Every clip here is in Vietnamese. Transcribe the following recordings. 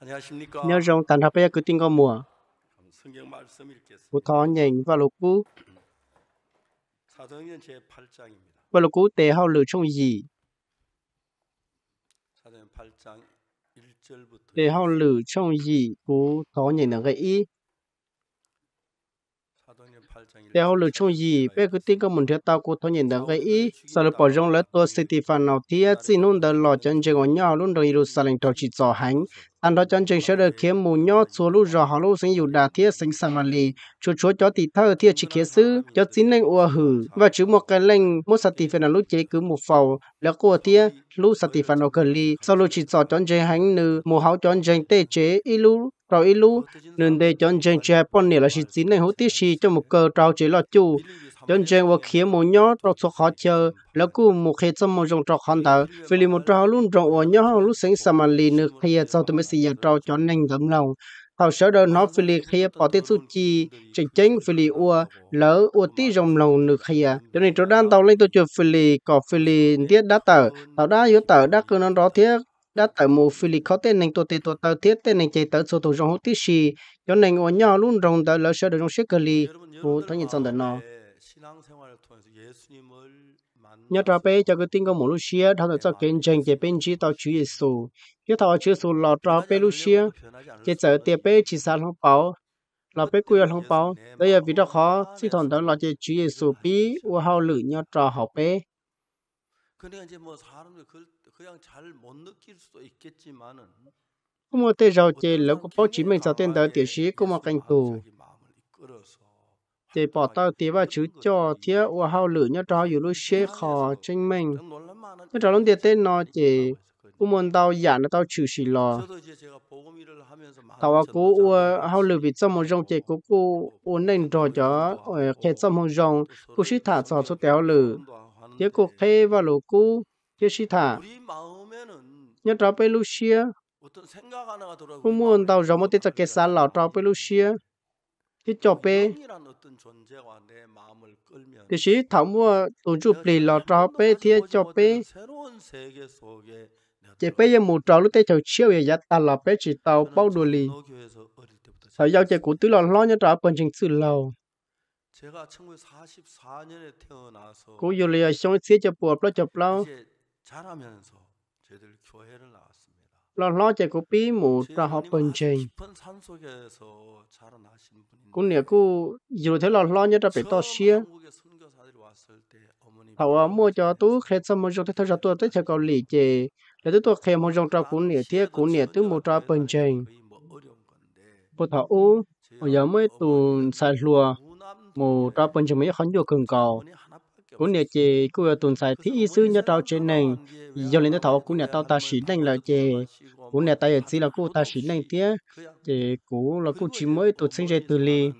안녕하십니까? 단합의 그 띵거 무어. 성경 말씀 읽겠습니다. 더닝 바로구 사도행전 제8장입니다. 바로구 대하울루 총이. 사도행전 8장 1절부터 대하울루 là 구 더닝 나가 이 Teolu chung yi pe ku tin ka mun thia ta ku thon yin dang kai i sal po jong la to city fan now thia chin hun da lo chân je go nya lun dong iru saling to chi cho hang anh đó chân chính sẽ được kiếm mù nhó số lũ rõ họ lũ sinh dù đà thiết sinh sản mà lì chú chúa cho tỷ thơ thiết chỉ kia sư cho chính lên ua hử và chứ một cái lên một sát tỷ phần là lũ chế cứ một phàu là của thiết lũ sát tỷ phần nó cần lì sau lũ chỉ sọ chân chính hành nữ mù háo chân chính tê chế y lũ rồi y lũ nên để chân chính chế bọn nè là chỉ chính lên hữu tiết chỉ cho một cơ trao chế lo chu dân chơi và khía một nhỏ trong xuất khó chờ là cú một khi trong một dòng trọc hoàn tờ vì lý một trò luôn trọng và nhỏ lúc sáng sớm mà lì nước khi sau từ mấy xì giờ trò cho nhanh thấm lòng thảo sở đơn nó phi lì khi bỏ tiết su chi trình chính phi lì ua lỡ ua tí rồng lầu nực khi à cho nên chỗ đan tàu lên tôi chụp phi lì có phi lì tiết đã tờ tàu đã yếu tờ đã cứ nó đó thiết đã tại một phi lì khó tên nành tôi tên tôi tạo thiết tên nành chạy tới số tổ rồng hốt tí xì cho nên ua nhỏ luôn rồng tờ lỡ sở đơn rồng xếp cờ lì ua thấy nhìn xong tờ nó nhớ trả bé cho cái tin công một lúc xưa, xia thao cho kiến trình cái bên chỉ tao chú Giêsu cái thao chú Giêsu lọ trả bé lúc xưa, cái giờ tiệp bé chỉ sao không bảo là bé quên không bảo đây là vì đó khó chỉ thằng đó là cái chú Giêsu bí u hao lử nhớ trả học bé cũng một tên giàu chơi lỡ có báo chí mình sao tên đó tiểu sĩ cũng một canh tù thì bỏ ờ, tao tí và chú cho thiết và hao lử nhớ cho dù lúc xe khó chính mình nhớ cho lúc tiết tên nó chỉ u môn tao giả nó tao chịu xì lò tao à cú u hao lử vì trong một rong chỉ cú cú u nên trò ờ, cho ở khe trong một rong cú sĩ thả cho số téo lử thế cú khe và lũ cú thế sĩ thả nhớ cho bên lúc xe u môn tao rong một tiết cho kẹt xa lò cho bên lúc xe ki chope ti shi thamwa tunju pli lo chope thia chope chỉ bây giờ một trò lúc tây chầu chiều vậy ta là bé chỉ tàu bao đồ lì thời gian chạy của tứ lò lo như trò phần chính sự lâu cô yêu lì xong xí cho bùa bao chập lâu lo lo chạy của bí mù ra họ bần trên cũng nè cô dù thế lo lo nhớ ra phải to xia thầu mua cho tú khét xong mua cho thế ra tôi tới chợ cầu lì chè để tôi tôi khét mua trong trao cũng nè thế cũng nè tôi mù ra bần trên bộ thầu u giờ mới tuần xài lùa mù ra bần trên mấy khán giả cường cầu cũng nè chị cô tuần sai thì ý sư nhớ tao trên này do lên tao cũng nè tao ta xí đánh lại chị cũng nè tay ở chỉ là cô ta xí đánh tía chị cũ là cô chỉ mới tụt sinh ra từ ly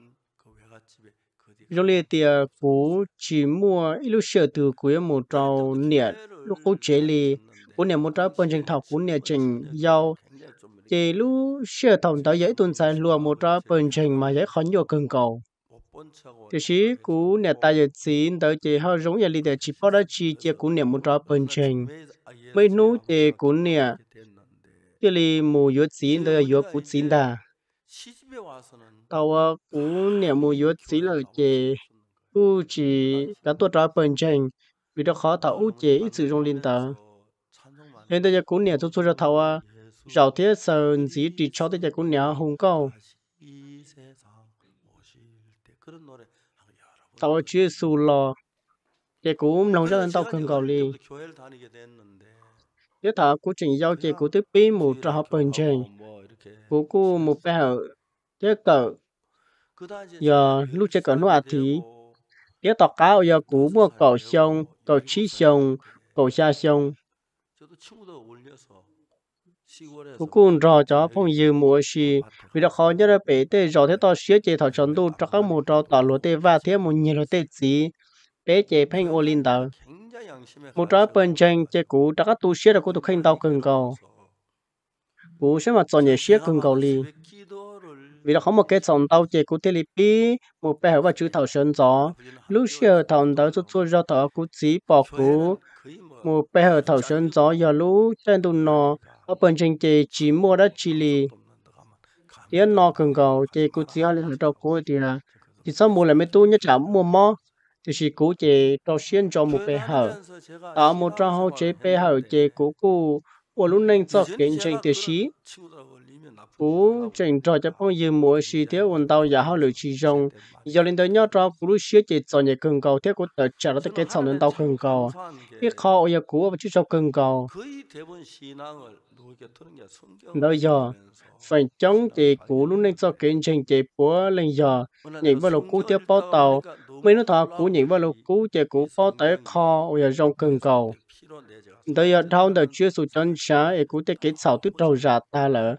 do lên thì cô chỉ mua ít lúc sửa từ cuối một trâu nè lúc cô chế ly cô nè một trâu bên trên thảo cô nè trình dao chị lúc sửa thòng tao dễ tuần sai lùa một trâu bên trên mà dễ khó nhiều cần cầu thì chỉ cú nè ta giờ xin tới chỉ họ giống như là chỉ bao đó chỉ chỉ cú nè muốn cho phần trình mấy nú chỉ cú nè chỉ là mù yếu xin tới yếu cú xin ta tàu ờ, cú nè mù yếu xin là chỉ cú chỉ đã tôi cho phần trình vì đó khó tàu ưu chỉ ít sử dụng linh tờ nên tới giờ cú nè tôi cho tàu à rào thiết sơn dĩ chỉ cho tới giờ cú nè hùng câu tao chưa xù lò chị cũng nông dân tao không cầu li nếu thà cú trình giao chị cú tiếp bí một trò học bình trình cú cú một bé hở chế cỡ giờ lúc chế cỡ nó à thì nếu tao cáo giờ cú mua cầu sông cầu chi sông cầu xa sông cô cũng rõ cho phong dư mùa xì vì đã khó nhớ là bể tê rõ thế to xía chế thảo chọn tu cho các mùa trò tỏ lúa tê và thế một nhiều lúa tê gì bể chế phanh ô linh tàu mùa trò bên chân chế cú cho các tu xía là cô tu khinh tàu cần cầu cú sẽ mà chọn nhẹ xía cần cầu li vì đã khó một cái chọn tàu chế cú tê li pi một bể và chữ thảo sơn gió lúc xía thọ tàu chút chút rò thọ cú chỉ bỏ cú một bể thảo sơn gió giờ lúc chân tu nọ ở bên trên chế chỉ mua đất chỉ lì tiếng nó cần cầu chế cố chỉ ăn được đâu cô thì là à, thì sau mua là mấy tu nhất chả mua mò thì chỉ cố chế cho tiên cho một bề hở ở một trang hậu chế bề hở chế cố cố của lúc nên cho kiến tranh tiêu chí cú trình trò cho phong dư mỗi xì thế quần tàu giả hao lửa chỉ rong giờ lên tới nhau trò cú lúc xía chỉ cho nhà cường cầu thế của tờ trả nó tới kết sòng đến tàu cường cầu cái kho ở nhà cũ và chút sau cường cầu đó giờ phải chống thì cú lúc nên cho kiến trình chỉ búa lên giờ nhìn vào lục cú tiếp bao tàu mấy nó thọ cú nhìn vào lục cú chỉ cú bao tới kho ở nhà rong cường cầu đó giờ thao tờ chưa sụt chân sáng cú tới cái sầu tức đầu giả ta lỡ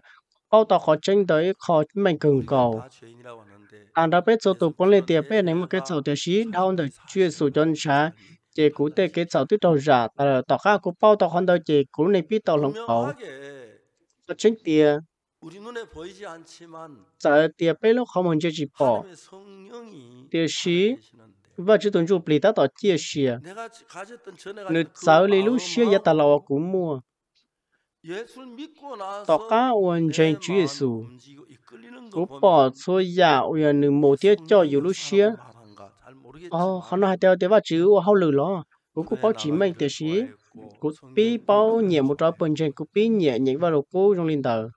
ô tô khó tranh tới khó mạnh cường cầu Tàn đã biết số tụ bốn lên tiền biết những một cái sầu tiêu chí đau được chuyên sử chân trả chế cú tê cái sầu tuyết đầu giả Tà là tỏ khác cú bao tỏ hơn đâu chế cú này biết tàu lòng khẩu khó tranh tiền giờ tiền biết lúc không muốn chơi chỉ bỏ tiêu chí và chỉ tuân chủ bị ta tỏ chia sẻ nếu sau lấy lúc xia ya ta lâu cũng mua trên Chúa cố bỏ 가까운 전 주에서 오빠 소야 우연은 theo 저 유루시아 어 하나 하다 대바 지우 Cố cố bảo chỉ mình thế gì cố bị bảo nhẹ một trái phần trăm cố bị nhẹ nhẹ vào lỗ cố trong linh tờ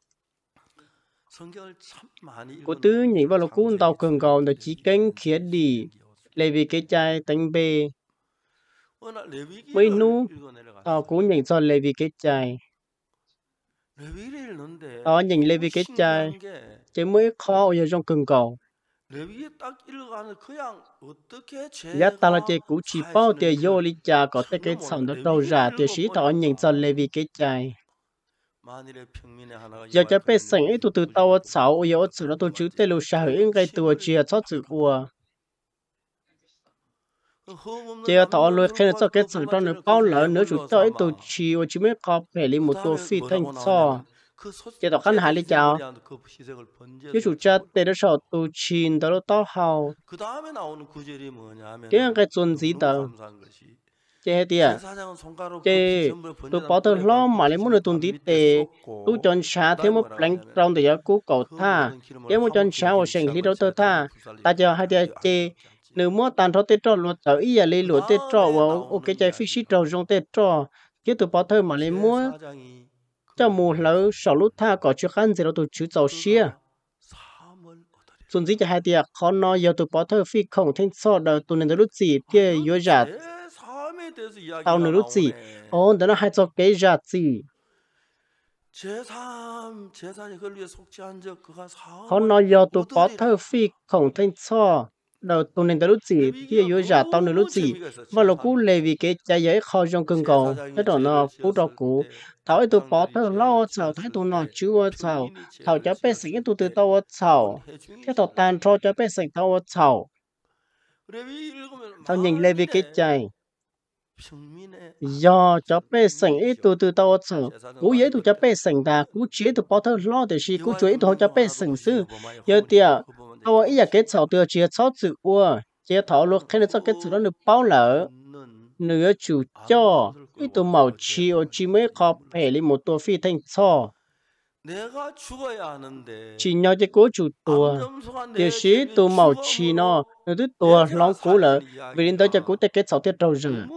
cố tư nhẹ vào lỗ cố tàu cường cầu để chỉ cánh khía đi lấy vì cái chai tánh bê mấy nu tàu cố nhẹ cho lấy vì cái chai Họ nhìn Levi cái trai, chỉ mới khó ở trong cần cầu. Giá ta là chế cũ chỉ bao tiền vô lý cha có thể cái sòng đất đầu ra tiền sĩ thọ nhìn cho Levi cái trai. Giờ cho bé sảnh ít tụ từ tàu ở sáu ở yếu sự nó tụ chữ tê lù xa hữu ngay tù chia cho chữ của chế thọ lôi khi cho cái sự phẩm nó bao lỡ nữa chúng tôi tổ chi và chỉ mới có phải lấy một tổ phi thanh so chế thọ khăn hại lấy chào cái chủ cha để đó sợ tổ chi đó là to hào cái cái chuẩn gì đó chế thì à chế tôi bảo tôi lo mà lấy muốn tuần tí tệ tôi chọn xa thêm một bánh trong để giờ cứu cầu tha nếu muốn chọn xa và sinh lý đó tôi tha ta cho hai tia chế nếu mua tàn thọ tết trọ luật tờ ý à lấy luật tết trọ và ờ, ok chạy phí xí trọ dùng tết trọ chứ tụi bảo thơ mà lấy mua cho mù lâu sổ lúc tha có chưa khăn gì đâu tụi chứ giàu xia xuân gì cho hai tiệc khó nói giờ tụi bảo thơ phi khổng thanh so đờ tụi nên lúc gì kia yếu giả tao nửa lúc gì ồ đó nó hai cho cái giả gì khó nói giờ tụi bảo thơ phi khổng thanh so đầu tuần này lúc gì ở yêu giả tao nên lúc gì và lúc cũ lề vì cái trái giấy khó trong cơn cầu thế đó nó phú trò cũ tao ấy tôi bỏ tao lo sao thấy tụi nó chưa sao tao cho bé sinh tôi từ tao sao thế tao tan cho cho bé sinh tao sao tao nhìn lề vì cái trái do cho bé sinh ít tôi từ tao sao cú giấy tôi cho bé sinh ta cú chế tôi bỏ tao lo để gì cú chế tụi cho bé sinh sư giờ tiệt tao ấy giờ cái cháu tiêu chia cháu chữ ua chia thảo luôn khi nó cho cái chữ đó được bao lỡ nửa chủ cho cái tụ màu chi ô chi mới có phải lấy một tổ phi thành cho chỉ nhau cái cố chủ tua tiêu sĩ tụ màu chi nó nó tức tua lóng cố lỡ vì đến tới cho cố tới cái cháu tiết đầu rừng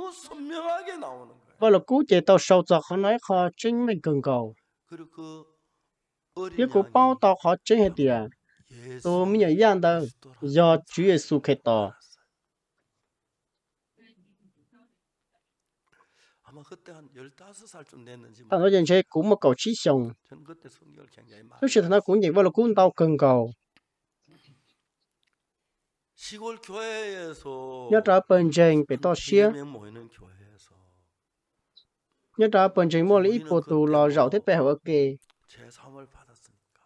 và là cố chế tao sâu cho khó nói khó chính mình cần cầu cái cố bao tao khó chính hết tiền tôi mới nhớ gian đâu do Chúa Giêsu khai tỏ ta nói rằng chơi cũng một cầu chí sông lúc sự nó cũng vậy vào lúc cũng tao cần cầu nhớ trả bên trên bị to xía nhớ trả bên trên mua lấy ít bộ tù lò rậu thiết bè hậu kê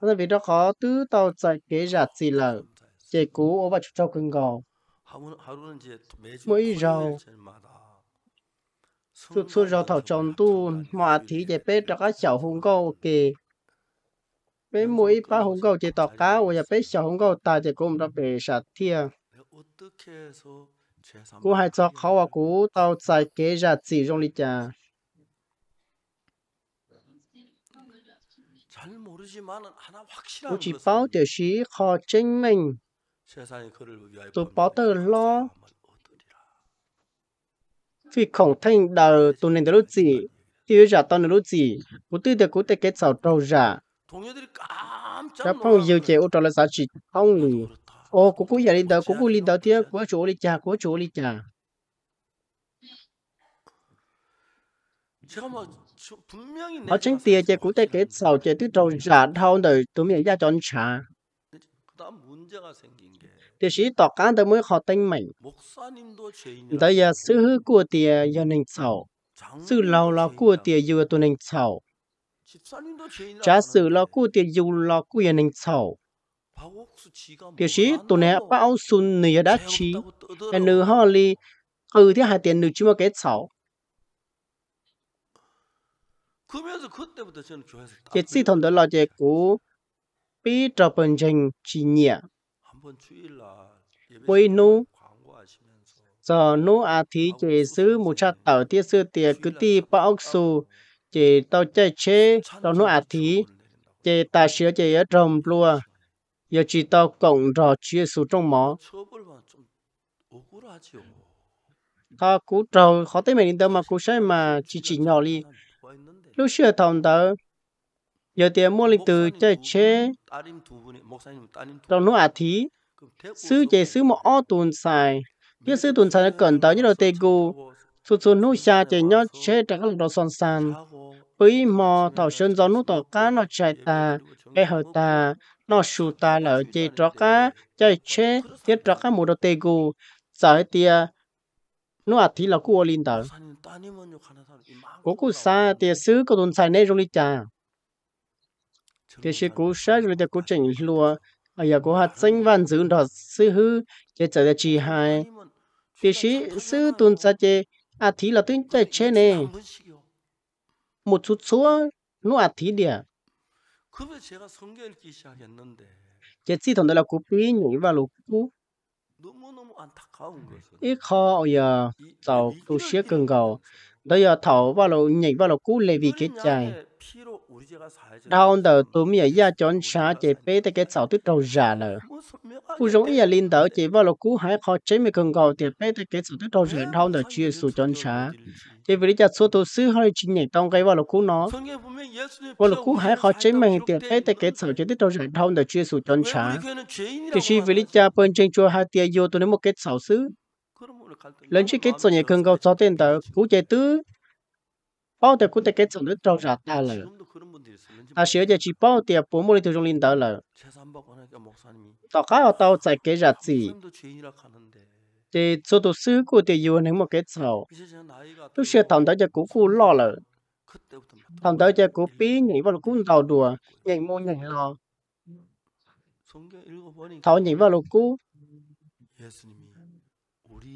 nó vì đó khó tứ tao dạy kế giả xì là chế cú ô bà chụp châu khuyên gò mỗi rau chút chút rau thảo tròn tu mà thì chế bếp đó có chảo hùng gâu kì bé mỗi ba hùng gâu chế tỏ cá ô nhà bếp chảo hùng gâu ta chế cũng đó bể sạt thia cú hai cho khó và cú tao dạy kế giả xì trong đi trà cũng chỉ báo tiểu sĩ khó chính mình. Tôi báo tờ lo. Vì khổng thanh đầu tôi nên lúc gì. Tiêu giả tôi nên lúc gì. Cô tư được cô tế kết sầu trâu giả. các phong dịu chế ô trò là giá trị không lì. Ô, cô cô giả đi đầu, cô cô đi đầu tiêu, cô chú đi chà, cô chú đi chà họ chính tia chế cụ tế kế sau chế tư trâu giả thâu đời tụi mình gia chọn trả thì sĩ tỏ cá tới mới họ tinh mạnh tới giờ sư hư của tia giờ nên sau sư lâu lo của tia giờ tụi nên sau Chá sư lo của tia giờ lo của giờ nên sau thì sĩ tụi nè bao xuân nửa đã trí Nửa họ li ừ thế hai tiền nửa chỉ mà kế sau Chiến sĩ thông đó là chế cú bị trở bình trình chỉ nhẹ. Với nụ, giờ nụ à thì chế sư một chát tàu tiết sư tiệt cứ tì bà ốc xù, chế tàu chạy chế, tàu nụ à thì, chế ta sửa chế ở trong lùa, giờ chỉ tàu cộng rõ chia số trong mỏ. Tha cú trầu khó tới mình đâu mà cú sẽ mà chỉ chỉ nhỏ đi lúc xưa thằng tớ giờ tiền mua linh từ chơi chế trong nút à thí sư chế sư một o tuần xài biết sư tuần xài nó cẩn tớ như đầu tê gu sư sư nút xa chế nhớ chế trả các đồ son sàn bởi mò thảo sơn gió nút tỏ cá nó chạy ta cái e hở ta nó sụt ta là ở chế trọ cá chơi chế tiết trọ cá mù đầu tê gu giờ tia nó à thì là cú ô linh tờ có cú xa thì xứ có tồn xài này rồi cha thì sẽ cú xa rồi thì cú chỉnh lúa à giờ cú hát xanh văn dữ đó sư hư chế trở ra chi hai thì sẽ xứ tồn xài chế à thì là tính chạy chế nè một chút số nó à thì địa chế chỉ thằng đó là cú pin nhảy vào lục cú ít khó giờ tàu tu sía cần cầu đó giờ thầu vào lỗ nhảy vào lỗ cú lê vì cái chạy Raon tờ tôi mới ra chọn xa chế bế tế kết sáu tuyết đầu giả lờ. Phụ rộng ý linh tờ chế vào lô cú hải khó chế mê cần gầu tế bế tế kết sáu tuyết đầu già Raon tờ chưa sụ chọn xa. Chế vì lý giả số tôi xứ hơi chính nhảy trong cái vào lô cú nó. Vào lô cú hải khó chế mê tế bế tế kết sáu tuyết đầu già Raon tờ chưa sụ chọn xa. Thì khi về lý giả bên trên chùa hai tia vô tôi nếm một kết sáu xứ. Lần trước kết sáu nhảy cần gầu cho tên tờ cú chế tứ 包的古的给走的找啥大了？啊，小姐去包的，不莫里头中领导了。大家都在给啥子？这做到事故的有人么给走？都是谈到这姑姑老了，谈到这姑比你不公道多，人么人了？头人不老姑，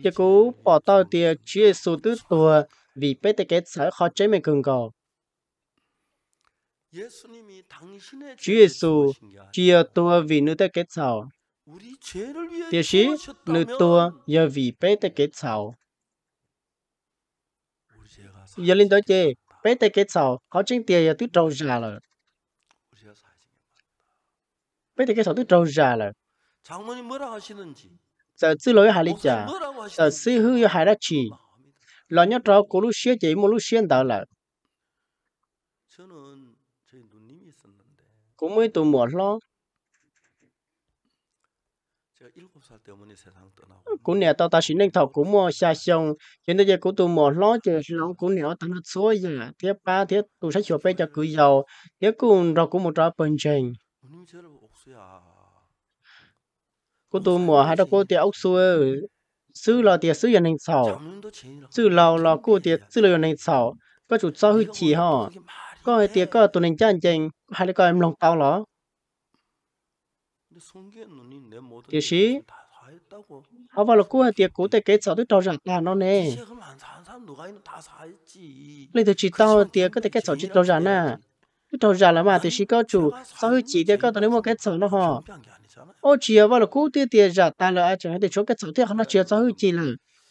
这姑跑到的耶稣的多。vì kết sẽ khó chế mình cường cầu. Chúa Giêsu chia tua vì nữ tế kết sầu. Tiêu chí nữ tua do vì bé tế kết sầu. Giờ linh tới chê, bé tế kết sầu khó chính tiền giờ tức trâu già rồi. Bé tế kết sầu tức trâu già rồi. 장모님 뭐라 하시는지. giờ 찔러요 할리자. 자, 쓰후요 할아치 là nhớ trò cô lúc xưa chỉ một lúc xưa đó là cũng mới tụi mùa lo cũng nè tao ta xin nên thọ cũng mua xa xong cho nên giờ cũng tụi mùa lo chứ nó cũng nè tao nó số giờ thế ba thế tụi sách chụp bây cho cứ giàu thế cũng rồi cũng một trò bận trình cũng tụi mùa hai đó cô tiệt ốc xuôi sư lo tiệt sư yên hình sầu sư lo lo cô tiệt sư lo yên hình sầu có chủ sau hư chỉ họ có hai tiệt có tụi nên chân chênh hay là có em lòng tao lo tiệt sĩ họ vào là cô hai tiệt cố tay cái sầu tôi trò rằng là nó nè lấy tôi chỉ tao tiệt có tại cái sầu chỉ trò rằng nè à. tôi trò rằng là mà tiệt sĩ có chủ sau hư chỉ tiệt có tụi nên mua cái sầu nó ho ô chia vào là cú tiền tiền giả ta là chẳng hạn để chỗ cái chỗ tiêu nó ờ, chia cho hư chỉ là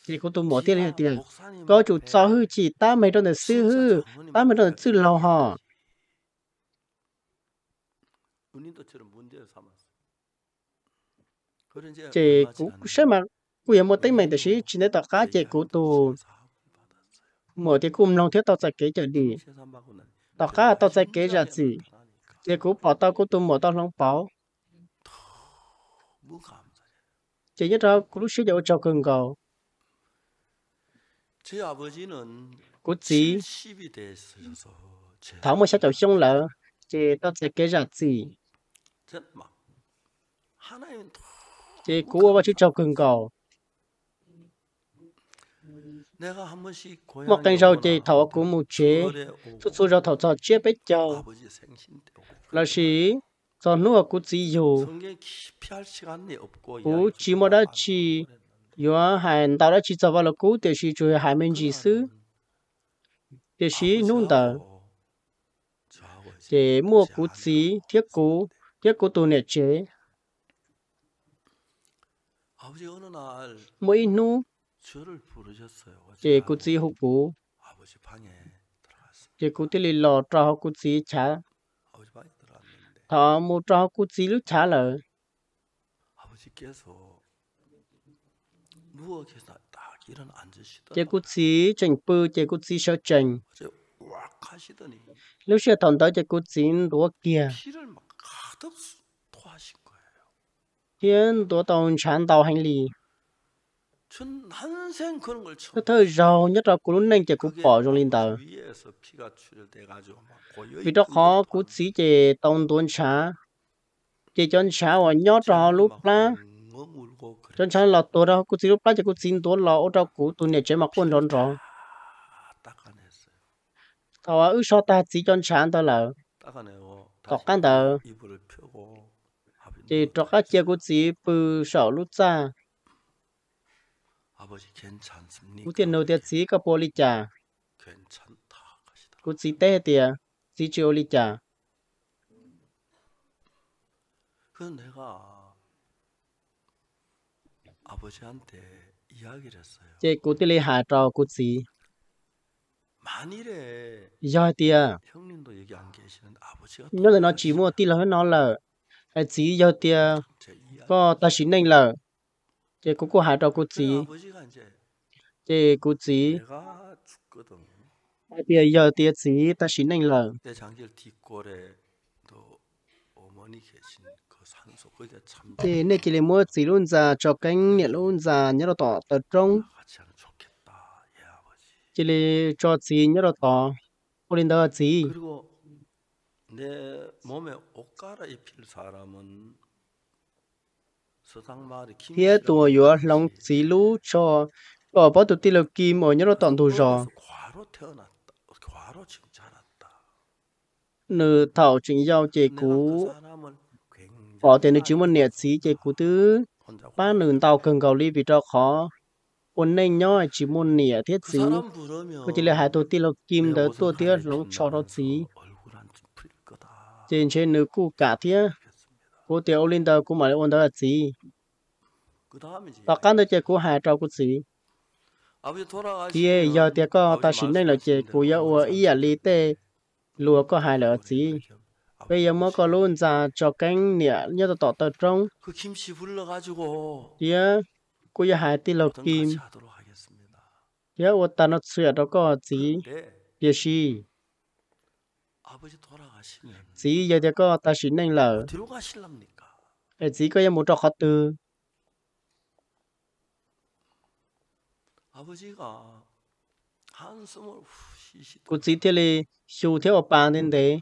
thì cũng tụi mở tiền này tiền có chủ cho hư chỉ ta mấy đôi này sư hư ta mấy đôi này sư lâu họ chị cũng sẽ mà cũng một tính mình thì chỉ chỉ để tạo cá chị cũng tụ mở thì cũng lòng thiết tạo sẽ kể trở đi tạo cá tạo sẽ kể ra gì chị cũng bảo tao cũng tụi mở tao lòng bảo chỉ nhất đó cũng sử dụng cho cường cầu của chỉ thảo một sẽ chậu xung lỡ chỉ ta sẽ kể ra gì chỉ của và chữ cho cường cầu một cái rau chỉ thảo của một chế chút số rau thảo cho chế bếp cho là gì cho nua có chỉ yếu, cú chỉ mà đã chỉ yo hàn tao đã chỉ cho vào cú để chỉ chủ hai mình chỉ sư để chỉ nung tờ để mua cú chỉ thiết cú thiết cú tu nè chế mỗi nu để cú chỉ hụt cú để cú tới lò trò cú chỉ chả thọ một trò cú chỉ lúc trả lời chế cú chỉ chành bư chế cú chỉ sao chành lúc xưa thằng tới chế cú chỉ đũa kia thiên đũa tàu chán tàu hành lý cái thứ giàu nhất là cũng nên chỉ cũng bỏ trong linh tờ. Vì đó khó cũng chỉ chỉ tông tuần xá. Chỉ chân xá và nhớ trò lúc đó. Chân xá là tôi đó cũng chỉ lúc đó chỉ cũng xin tổ là ô trò cũng tuần này chế mặc quần rộn rộn. Tao ở sau ta chỉ chân xá tao là. Tọc căn tờ. Chỉ trọc các chia cũng chỉ bự sợ lúc ra ú tiền đầu tiên xí có bố lý chả cú xí tê tìa xí chiều lý chả chế cú tê lý hạ trò cú xí rồi tìa nhớ là nó chỉ mua tí là nó là xí rồi tìa có ta chỉ nên là 제 그거 하라고 지. 제 구지. bây giờ tia gì ta xin anh lờ thì nè kì lê mua gì luôn già cho cánh nè luôn già nhớ là tỏ tờ trong kì lê cho gì nhớ là tỏ ô lên đó gì 내 몸에 옷 갈아입힐 사람은 thế tù yếu lòng chỉ lú cho có bao tụ tiêu kim ở nhớ tận tù rõ nữ thảo chính giao chế cú bỏ tiền nữ chứng minh nhiệt sĩ chế cú tứ ba nữ tàu cần cầu ly vì cho khó ôn nên nhói chỉ muốn nỉa à, thiết sĩ có chỉ là hai tổ tiên lộc kim đỡ tổ tiên lộc cho đó sĩ trên trên nữ cụ cả thiết cô tiểu linh đâu cú mà ôn đó là gì tao cán được chơi cô hà trâu cú gì thì à, giờ thì có ta xin đây là chơi cô giáo ủa ý à lý tê lúa có hai là gì bây giờ mới có luôn ra cho cánh nè nhớ tao tỏ tao trong thì cô giờ hai tí lộc kim thì ủa ta nó sửa đó có gì ờ, thì gì chỉ giờ cho có ta xin anh lờ chỉ có em muốn cho khó tư cô chỉ thế là siêu theo bạn nên đấy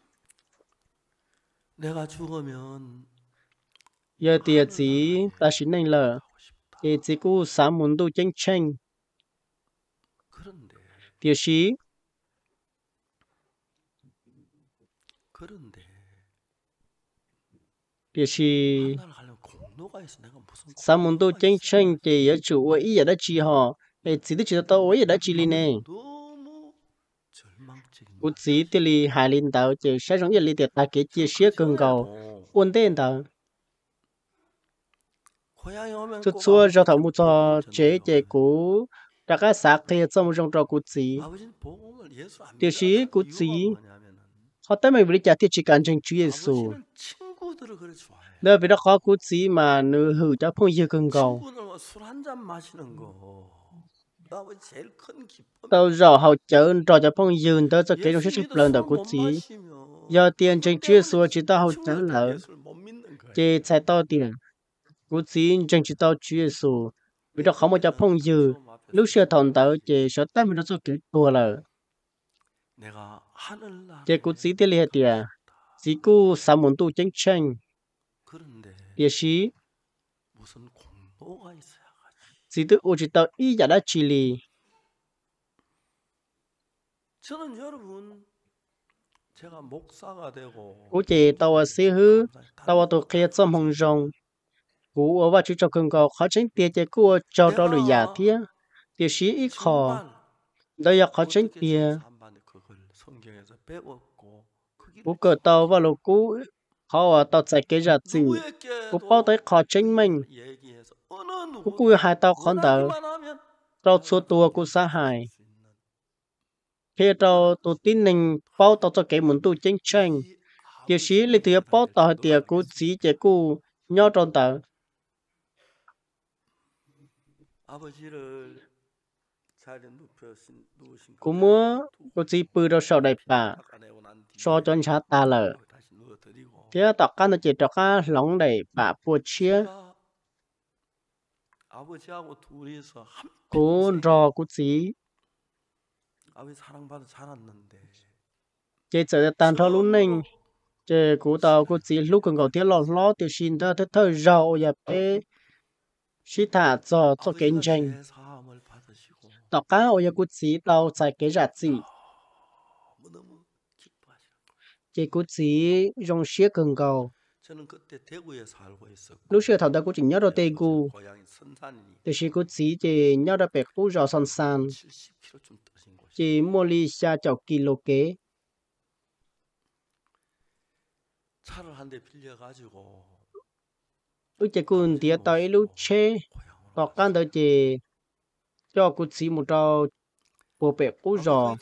내가 죽으면 giờ thì chỉ ta xin anh lờ thì chỉ sám muốn đâu chênh chênh thì chỉ thì chỉ sao muốn tôi tranh tranh thì ở chủ ấy giờ đã chỉ họ để chỉ được chỉ tôi ấy đã chỉ liền này út chỉ thì li hai linh tàu chỉ sẽ giống như li tiệt ta cái chia sẻ cường cầu quân tên tàu chút xua cho thằng mua cho chế chế cũ đã cái sạc thì trong trong trò cú chỉ tiêu chí cú chỉ họ tới mình vừa trả tiêu chí cản tranh Chúa Giêsu bởi vì đó khó cút sĩ mà nữ hữu cho phong dư cưng cầu. Tao rõ hậu chở rõ cho phong dư tớ cho kế đồng sức lần đầu cút sĩ. Do tiền tranh chia xua chỉ tao hậu chở lỡ. Chê chạy tao tiền. Cút sĩ tranh chỉ tao chia xua. Vì đó khó mà cho phong dư. Lúc xưa thọn tớ chê sở tắt vì nó cho kế tùa lỡ. Chê cút sĩ tiết tiền chỉ cô sao muốn tu chánh tranh địa sĩ chỉ tự ô chỉ tao ý giả đã chỉ lì cô chị tao sĩ hư tao tổ kia trong hồng rồng cú ở và chú cho cường cầu khó tránh tiền chạy cua cho đó lùi giả thía địa sĩ ít khó đây là khó tránh tiền cú cờ tàu và lục cũ, họ ở tàu chạy cái giặt gì cú bao tới khó chính mình cú cú hai tàu con tàu tàu số tua cú xa hải khi tàu tụ tin nình bao tàu cho cái muốn tụ chính tranh tiêu chí lý thứ bao tàu tiệt cú chỉ chỉ cú nhau tròn tàu cú mưa cú gì bự đâu sau đại bà cho chân cha ta lờ thế tọt cá nó chỉ cho cá lóng đầy bà bùa chia cú rò cú chí chế trở tàn thọ lúc nình chế cú tàu cú chí lúc còn cầu thiết lọt ló tiêu xin ta thế thời rào và bê sĩ thả cho cho kiến tranh tọt cá ôi cú chí tàu chạy cái rạt gì chỉ cú sĩ rong xía cần cầu lúc xưa thảo đã cú chỉ nhớ ra tây gu từ xí cú sĩ chỉ nhớ ra bẹt cú rò san san chỉ mua ly xa chậu kilo kế lúc chỉ cú tía tới lúc che tọt can tới chỉ cho cú sĩ một trâu bộ bệ cũ rò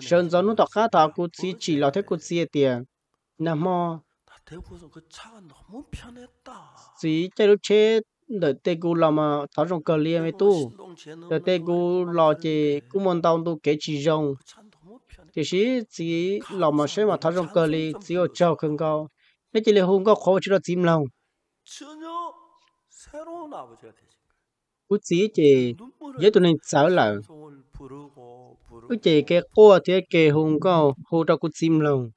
sơn gió nút tỏ khá thảo cụ chỉ chỉ là thế cụ chỉ tiền nà mò chỉ chạy lúc chết đợi tê cụ làm mà tháo trong cờ lia mấy tu đợi tê cụ lò chỉ cụ mòn tao tu kế chỉ rồng chỉ chỉ chỉ làm mà sẽ mà tháo trong cờ lia chỉ ở chào không có, nếu chỉ là không có khó chỉ là chim lòng cụ chỉ chỉ dễ tụi nên sợ là 그 제게 꼬아 제 개홍 거 호다고 찜롱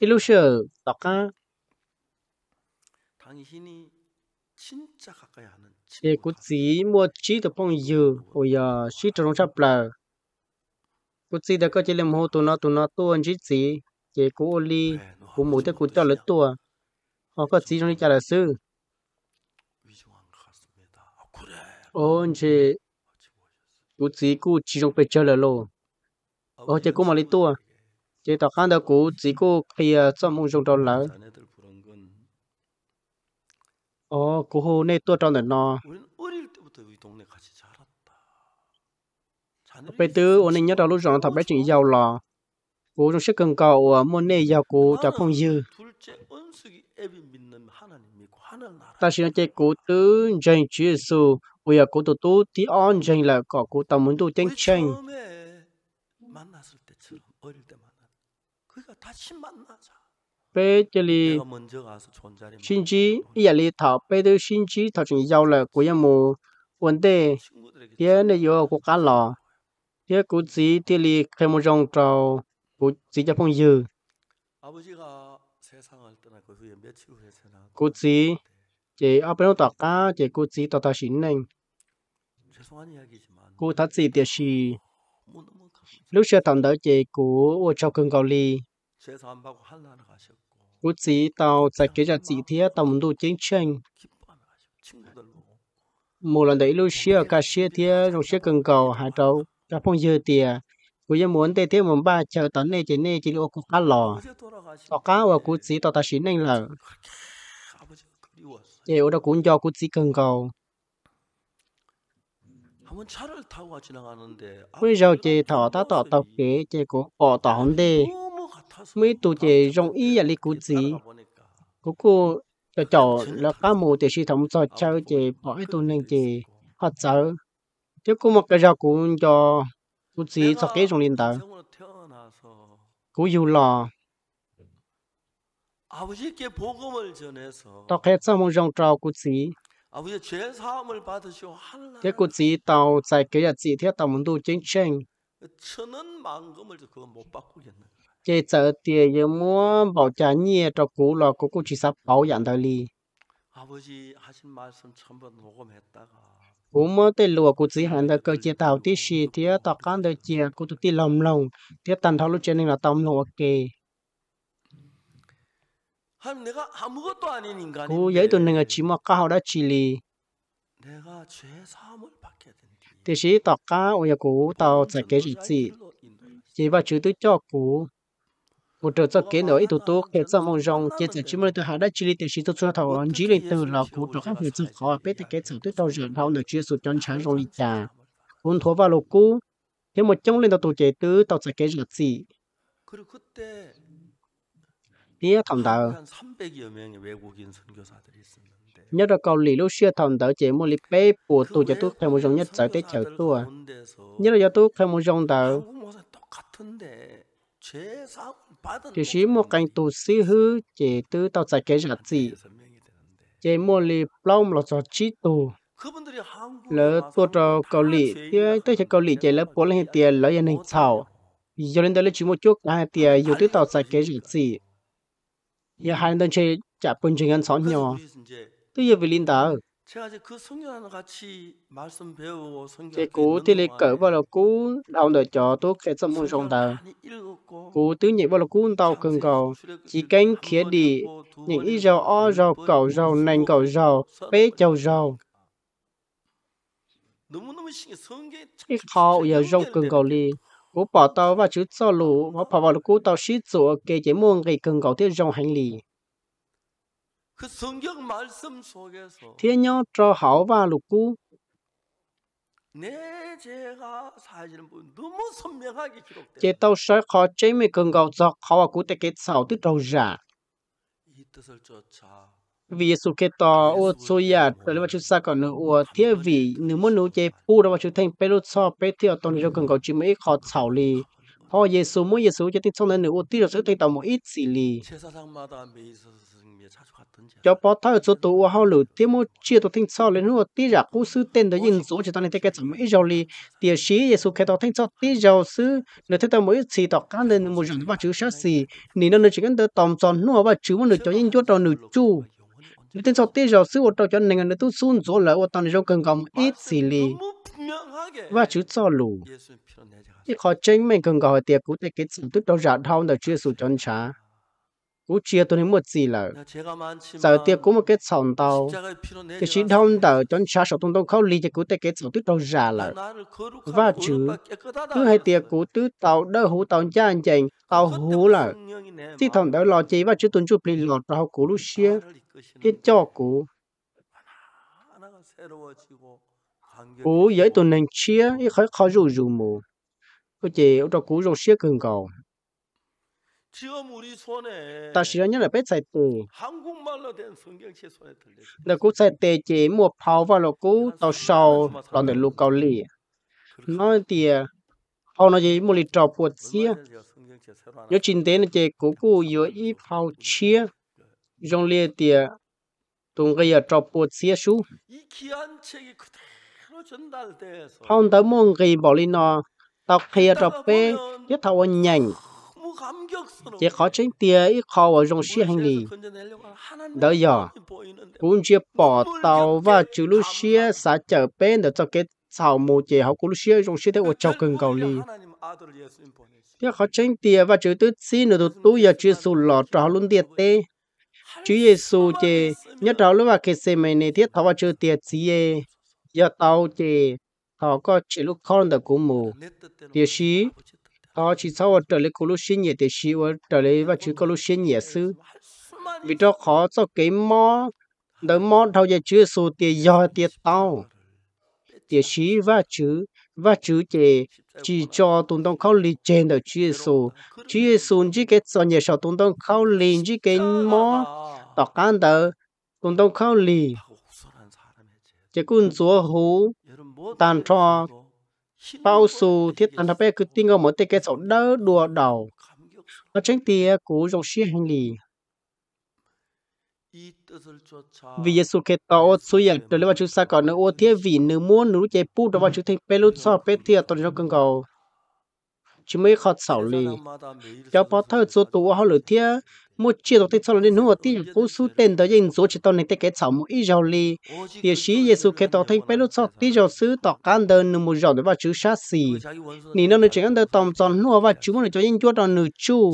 일루셔 떡아 당신이 진짜 가까이 하는 예 굳이 뭐 지도 뽕 유, 오야 시트롱 잡라 굳이 내가 지금 호 또나 또나 또 언제 지 예고 올리 cũng một cái cụt cho lớn tua họ có gì trong cái trả lời sư ôn chế cú chỉ cú chỉ trong bên chơi là lô ô ờ, chơi cú mà lấy tua chơi tao khăn đâu cú chỉ cú khi xong mông trong đó lỡ ô cú hồ này tua trong này nó bây tư ôn nên nhớ đó lúc thằng bé chuyện giàu lò cú trong sức cần cầu ờ, môn này giàu cú chả không à, dư ta chỉ nói chơi cú tứ dành chúa giêsu bây giờ cô tổ tu tí on tranh là có cô tao muốn tu tranh tranh bé chỉ li xin chí ý là thọ bé đôi xin chí thọ chuyện giàu là của em mù vấn đề thế này do cô cá lò thế cô chỉ thế li khi mà rong trào, cô chỉ cho phong dư cô chỉ chị ở bên đó cả chị cô chỉ tao tao xin nên cô thật gì thì chị lúc xưa thằng đó chị cô ở trong cơn gạo li cô chỉ tao giải cái giá trị thế tao muốn đồ chiến tranh một lần đấy lúc xưa cả xưa thế rồi xưa cơn cầu hai trâu cả phong dư tiền cô như muốn để thế muốn ba chờ tấn này chị này chỉ lô cô cá lò tao cá và cô chỉ tao ta xin nên là 예, 오다 군저 구치 근거. 한번 차를 타고 지나가는데 bây giờ chị thọ ta tỏ tộc kế chị cũng bỏ tỏ hồng đề mấy tụ chị rong y là lý cú gì cô cô cho chỗ là cá mù thì系thống cho chơi chị bỏ cái tụ nên chị họ chơi chứ cô một cái giờ cũng cho cú gì cho kế trong liên tờ cú yêu lò Tao khét sao mong rong trao cụ chí. Thế cụ sĩ tao giải kế là chị thế tao muốn đủ chính tranh. Chế trở tiền yếu mua bảo trả nhẹ cho cụ là cụ cụ chỉ sắp bảo dạng đời ly. Cụ mơ tê lùa cụ chí hẳn đời cơ chế tao tí xì thế tao cán đời chìa cụ tụ tí lòng lòng. Thế tàn thảo lúc chế nên là tao lòng ok. 그 여의도 능의 지목가 하다 지리 대시 떡가 오야고 tao sẽ kế gì gì chỉ và chữ tôi cho cú một trò cho kế nổi tụ tố kế cho mong rong kế cho chỉ mới tôi hạ đã chỉ lý từ sĩ tôi cho thầu anh chỉ lý từ là cú trò khác phải cho khó biết kế cho tôi tao rèn thao nửa chia sụt chân chán rồi lý trà thua vào lục cú thế một trong lên tao tụ chế tứ tao sẽ kế gì tía thầm tờ nhất là cầu lì lúc xưa thầm tờ chế mua lì bé bùa tu cho tu thêm một dòng nhất giải tế chở tu nhất là ra cho tu khai một dòng tờ thì chỉ một cảnh tu sĩ hư chế tư tạo giải kế giặt gì chế mua lì plong là cho chi tu lỡ tu cho cầu lì tía tới cho cầu lì chế lỡ bốn lên tiền lỡ yên hình xào giờ lên đây là chú một chút hai tiền dù tư tạo giải kế giặt gì 야 하인던 제 자쁜 중요한 선녀 또 예빌린다 cái cú thì lấy cỡ vào là cú đau đợi cho tốt cái tâm hồn sông tờ cú tứ nhị vào là cú tàu cường cầu chỉ cánh khía đi những ít dầu o dầu cầu dầu nành cầu dầu bé chầu dầu cái khó giờ rong cường cầu đi cú bỏ tàu và chú cho lũ mà bỏ vào cú tàu xí chỗ kê chế muôn gây cần gạo thiết rong hành lý thiên nhau cho hảo và lũ cú chế tàu sẽ khó chế mì cần gạo dọc khó và cú tế kết sáu tức đầu giả vì sự kiện tỏ ô số ya rồi mà chú sa còn ô thiết vì nếu muốn nấu chế phu đó mà chú thành pelo so pe theo toàn cho cần có chỉ mấy khó thảo lì họ Giêsu mỗi Giêsu cho tin sau này ô tí là sẽ thành tạo một ít xì lì cho bỏ thay số tụ họ lử tiếp một chia tụ tin sau lên nữa tí là cú sư tên đó nhìn số chỉ toàn cái chấm mấy giàu lì tiền sĩ Giêsu khi tao tin sau tí giàu sư nữa thế tao mỗi xì tao cá lên một trận và chữ sát xì nên nó chỉ cần tao tòng tròn nữa và chữ một nửa cho nhìn chỗ tao nửa chu chúng ta cho tiêu giờ sư ô tô cho nên người tu sun rồi là ô tô này trong cần gom ít xì lì và chú cho lù ít khó chính mình cần gọi tiệp cũng để kết sự tức đâu giả thao là chưa sự chân trả cú chia tôi thấy một gì là giờ tiệc cú một cái sòng tàu cái chính thông tờ chọn cha sổ tung tông khâu ly cho cú tê cái sổ tuyết đâu già là và chứ cứ hai tiệc cú tứ tàu đỡ hú tàu cha anh chàng tàu hú là thì thông tàu lo chế và chứ tuần chụp ly lọt tàu cú lúc xia cái cho cú cú giấy tuần nên chia ít khỏi khó rủ rủ mù có chỉ ở trong cú rồng xia cường cầu ta chỉ là nhớ là biết sai từ là cú sai tệ chỉ mua pháo vào là cú tàu sầu còn để lu cầu lì nói thì pháo nó chỉ một lít trò bột xia nhớ chín tế là chỉ cú cú yếu ít pháo chia trong lì thì tung cái giờ trò bột xia sú pháo tới mong cái bảo lì nó tao kia trò bê nhất thầu nhanh chỉ khó tránh tia ít khó vào dòng xe hành lý đó giờ cũng chưa bỏ tàu và chữ lúc xe xả chở bên để cho cái sau mô chế học của lúc xe dòng xe thế ở trong cần cầu lý chỉ khó tránh tia và chữ tứ xin nữa tu tú giờ chữ sù lọ trò luôn tiệt tê chữ Giêsu chế nhất đó lúc mà cái xe mày này thiết thọ và chữ tiệt xí giờ tàu chế thọ có chữ lúc con được cũng mù tiệt xí họ ờ, chỉ sau ở trở lại cô lúc xin nhẹ để xí ở trở lại và chỉ cô lúc xin nhẹ sư vì cho khó cho cái mò đỡ mò thâu giờ chưa số tiền do tiền tao tiền xí và chữ và chữ chỉ chỉ cho tụi tông khâu lì trên đầu chữ số chữ số chỉ cái cho nhà sau tụi tông khâu lì chỉ cái mò tọt can đầu tụi tông khâu lì chỉ cún chúa hú tàn cho bao su thiết ăn thập cứ tin ngô mỗi tê cái sổ đỡ đùa đầu nó tránh tìa cú dòng xí hành lì vì Giêsu kê tàu suy yếu trở lại chú sa còn nữa ô thiết vì nữ muốn nữ chạy pu đó vào chú thành pelu so pet thiết tuần cho cần cầu chỉ mới khó sầu lì cho bỏ thơ số tù họ lửa thiết một chia đầu tiên sau này nuốt thì cú su tên đó dành số chỉ tao này tay cái chảo một ít dầu li thì sĩ Giêsu cái tao thành bảy lúc sau tí dầu sứ tao can đơn nụ một dầu để vào chữ sát xì nị nó nụ chỉ can đơn tòng tròn nuốt vào chữ một cho dành chuột đó nụ chu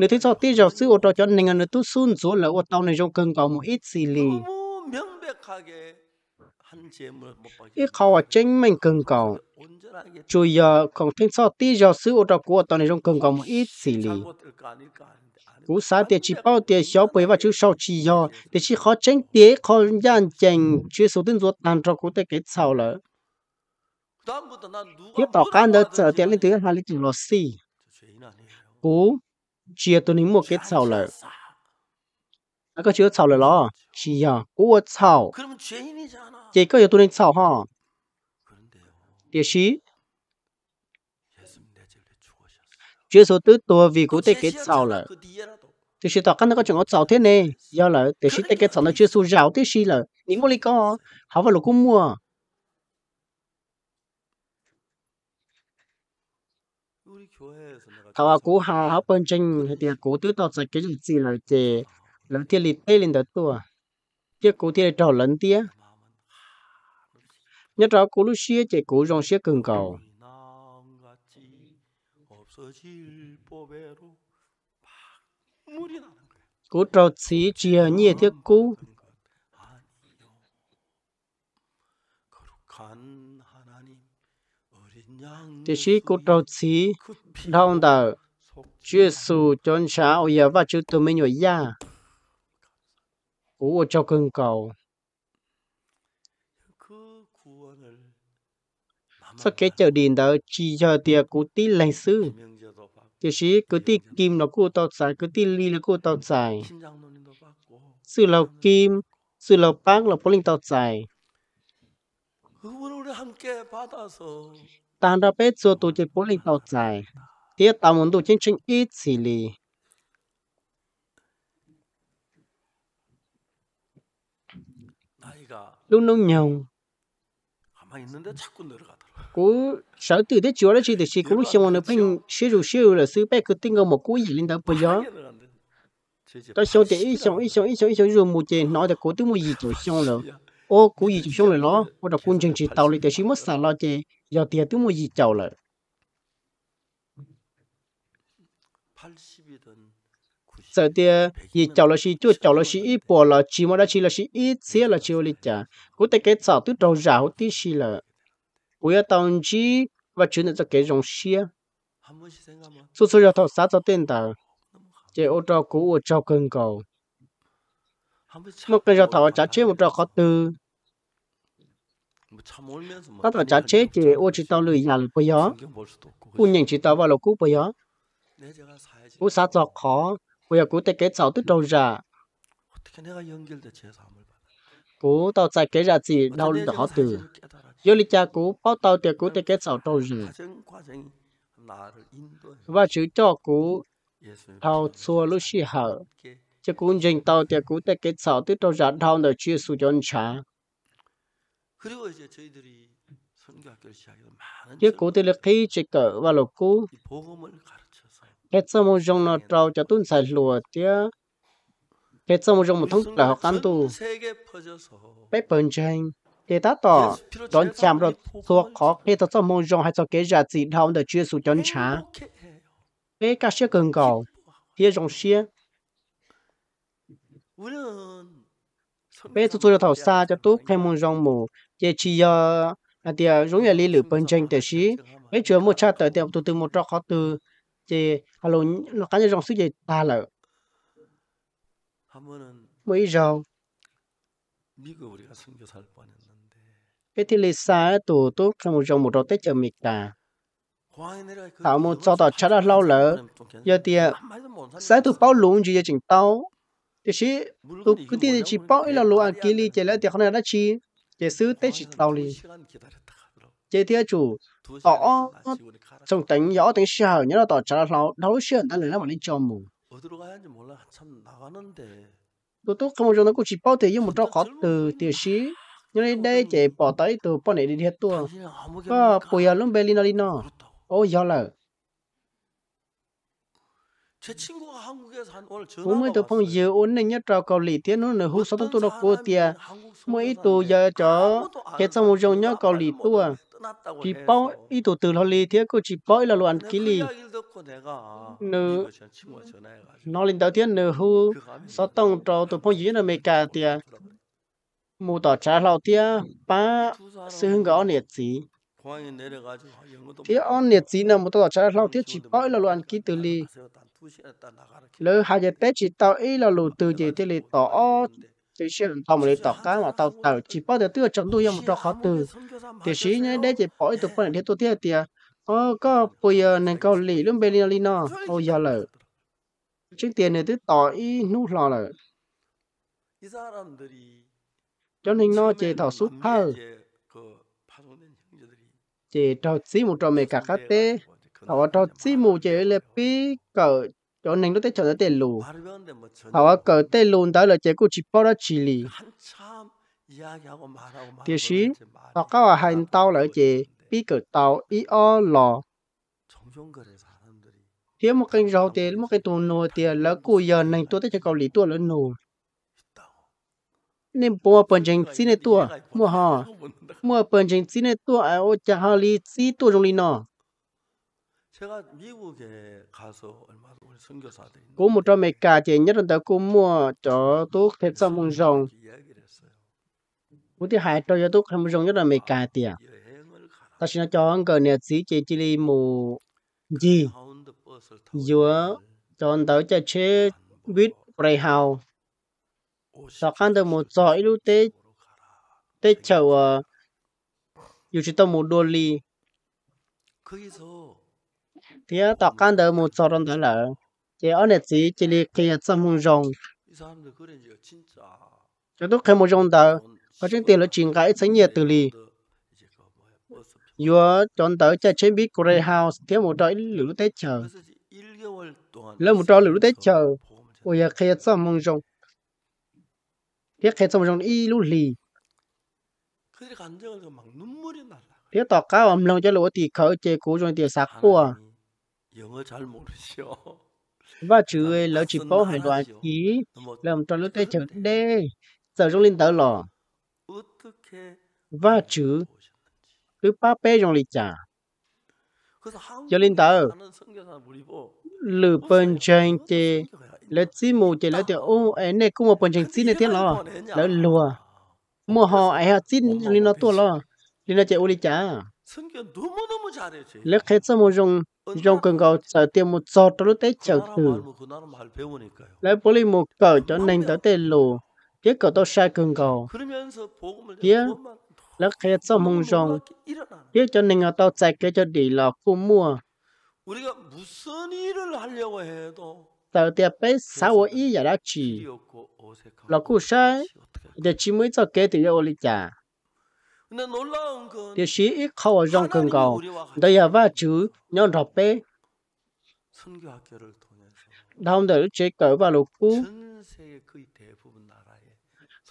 nụ thấy sau tí dầu sứ ô tao cho nên người tu sun số là ô tao này trong cần có một ít xì li ít khó à, chính mình cần cầu chủ giờ còn thêm sau tí dầu sứ ô tao của tao này trong cần có một ít xì li cú sa tiền chỉ bao tiền xóa bấy và chữ sau chỉ do để chỉ khó tránh tế khó gian chèn chữ số tiền ruột tan cho cú tế kết sau lỡ tiếp tỏ can đỡ trở tiền lên thứ hai lịch trình lò xì cú chia tôi nín một kết sau lỡ à có chữ sau lỡ lo chỉ do cú sau chỉ có yếu tôi nên sau ha địa chỉ Chúa số tứ tua vì cú tế kết sau lỡ thì chỉ tao cái nó có nó giàu thế này do là thì chỉ cái sản nó chưa su giàu thế chỉ là những cái có họ phải lúc cũng mua thảo cú hà họ bên trên thì cú tứ tao ra cái gì là chè lần tiên lịch tê lên tới tua chứ cú tiên trò lần tía nhất là cú lúc xưa chè cú rong xưa cường cầu cú trò xí chia nhẹ thiết cú thì chỉ cú trò xí đau đớn chưa sù chọn xã ở giờ và chưa tôi mới nhồi ra cú cho cưng cầu sau cái chờ điện đó chỉ cho tiệc cú tí lành sư chỉ sĩ cứ tí kim nó cô tọt xài cứ tí li nó cô tọt xài sự lầu kim sự lầu bác là có linh tọt xài ta đã biết rồi tổ chức bố linh tọt xài tiếp ta muốn tổ chức chính ít xử lý lúc nông nhồng cú sở từ thế chúa đó chỉ để chỉ cú lúc xem nó phim sử dụng sử là sư bé cứ tin ngờ một cú gì lên đó bây giờ tôi xem thì ít xem ít xem ít xem ít xem rồi một chuyện nói là cú tiếng một gì chủ xem rồi ô cú gì chủ xem rồi nó ô đọc quân chương chỉ tàu lên để chỉ mất sản lo chê giờ tiền tiếng một gì chầu rồi giờ thì gì chầu là gì? chúa chầu là chỉ ít bỏ là chỉ mà đã chỉ là chỉ ít xía là chỉ ô lịch chả cú tay cái sào tứ đầu rào tí xí là 我要当机，我只能做各种事。所以说要到啥子点的，这我照顾我照更高。một cái giờ thảo trả chế một trò khó tư các thảo trả chế thì ô chỉ tao lười nhà lười bây giờ u nhận chỉ tao vào lỗ cũ bây giờ u sát giọt khó bây giờ cũ tay kế sáu tức đầu ra cũ tao chạy kế ra gì đau lưng khó từ Yo li cha cú bao tàu tiệc cú tiệc kết sầu tàu gì và chữ cho cú thao xua lúc xì hở chứ cú dành tàu tiệc cú tiệc kết sầu tức tàu giản thao nở chia su cho anh cha chứ cú tiệc khi chỉ cỡ và lục cú kết sầu một dòng nó trâu cho tuân sai lùa tía kết sầu một dòng một thông là học ăn tu bé bận tranh để ta tỏ đón chạm rồi thuộc khó khi ta cho mong rong hay cho kế ra gì thao để chưa sụt đón trả bé các xe cần cầu kia rong xe bé tụi tôi thảo xa cho tốt hay mong rong mù chỉ chỉ giờ à thì giống như lý lử bên tranh để xí bé chưa một cha tới tiệm tụi tôi một trò khó từ chỉ alo nó cá nhân rong sức gì ta lợ mấy giờ 미국 우리가 선교 살 cái thì lì xa tù tốt trong một trong một đầu tết chờ mịt cả thảo một cho tao chả đã lâu lỡ giờ thì sẽ tụ bao lún gì chỉnh tàu, thì chỉ tụ cứ thì chỉ bao là lúa ăn kia li chỉ là thì không nên đã chi chỉ xứ tết chỉ tao li chỉ thì chủ tỏ trong tính gió tính sao nhớ là tao chả đã lâu đâu xưa anh lấy mà mình cho mù tụ tốt không một trong nó cũng chỉ bao thì như một trò khó từ thì chỉ nhưng đây đây chỉ bỏ tới từ bọn này đi hết tua có bùi ở lúc Berlin đi nó ô giờ là bố mới từ phong giờ ổn định nhất trào cầu Lì tiếng nó là hú sáu tu nó cô tia mỗi ít tù giờ cho hết xong một dòng nhớ cầu Lì tua chỉ bao ít tù từ lo Lì thế cô chỉ bao là loạn kỹ Lì, nữ nó lên đầu tiên nữ hú sáu tông trào từ phong dưới là mê cả tia mù tỏ trả lâu tia ba sư hưng gõ nhiệt gì thì on nhiệt gì nào mù tỏ trả lâu tia chỉ bói là loạn ký từ li lỡ hai giờ tết chỉ tao ý là lù từ gì thế li tỏ thì sẽ tao mới tỏ cá mà tao tao chỉ bói được tia chẳng đuôi một trò khó từ thì sĩ nhé đấy chỉ bói từ phần thế tôi tia tia ô có bây giờ này câu lì luôn bên li nó ô giờ lỡ trước tiền này tôi tỏ ý nút lo lỡ cho nên nó chỉ thọ súp hơ chỉ cho xí một trò mẹ cả cá tê thọ cho xí một chỉ là pi cờ cho nên nó tới cho tới tê lù thọ cờ tê lù đó là chỉ cũng chỉ bao ra chỉ lì thì xí thọ các bà hành tao là chỉ pi cờ tao ý o lò thì một cái rau tê một cái tuần nô tê là cô giờ này tôi tới cho cầu lì tôi là nô nên bỏ phần chính xin tua mua ha, mua phần chính xin tua ai à, ô cha họ lý xí tua trong lý nọ cô một trăm mấy cả chị nhất là đã cô mua cho tôi thêm xong mông rồng cô thứ hai cho tôi thêm mông rồng nhất là mấy cả tiền ta xin cho anh cờ nè xí chị chỉ đi mù gì giữa cho anh tới chơi chế quýt bray hào sao khăn được một giỏ ít lúc tết tết chầu à dù chỉ tao một đô li thì ờ, tao khăn được một giỏ trong đó là chỉ ở nét gì chỉ là khi xong hung rồng cho tôi khi một rồng đó có trên tiền là chuyện cái sinh nhiệt từ li vừa chọn tới cho trên biết grey house thiếu một trọi lũ tết chờ lấy một trọi lũ tết chờ ôi giờ khi xong hung rồng thế hết trong trong y lưu lì thế tỏ cá âm lòng cho lỗ thì khởi chế cố trong tiền sạc của và chữ ấy lỡ chỉ bao hải đoàn ký làm cho lúc tê chấm đê giờ trong linh tớ lò và chữ cứ ba bê trong lịch trả cho linh tớ lử bên trên chê lỡ chỉ mù chỉ lỡ tiểu ô ấy này cũng một phần chính xin này thiên lo lỡ lùa mua họ ấy họ xin linh nó tua lo linh nó chỉ ô đi chả lỡ hết sao mua dùng dùng cần cầu sợ tiền một giọt đó tới chờ thử lỡ bố linh một cầu cho nên tới tiền lù tiếc cầu tôi sai cần cầu kia lỡ hết sao mua dùng tiếc cho nên là tao chạy cái cho đi là cũng mua 우리가 무슨 일을 하려고 해도 tờ tiệp bé sáu y giờ đã chỉ lọ cụ sai để chỉ mới cho kế từ ô lý trả để chỉ ít khâu ở trong cần cầu đây là va chữ nhọn thọ bé đồng thời chế cỡ và lục cú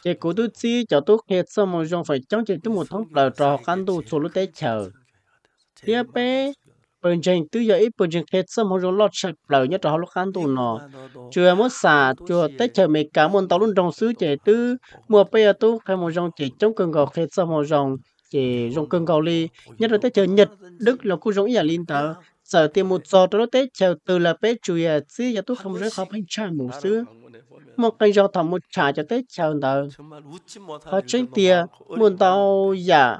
chế cú tu chi cho tu hết xong một trong phải chống chế tu một tháng là trò khăn tu số lúc tế chờ tiếp bé bên trên tư giờ ít bên trên hết sớm hồi lót sạch lời nhất là lúc ăn tù nó chưa mất xả chưa tết chờ mấy cả môn tàu luôn trong xứ trẻ tư mua bây giờ tú hay một dòng chỉ trong cơn gò hết sớm hồi dòng chỉ dùng cơn gò ly nhất là tết chờ nhật đức là khu giống nhà liên tờ sở tiền một giờ đó tết chờ từ là bé chủ nhà xứ nhà tú không rất khó hành trang một xứ một cái do thầm một trả cho tết chờ tờ họ trên tia muốn tàu giả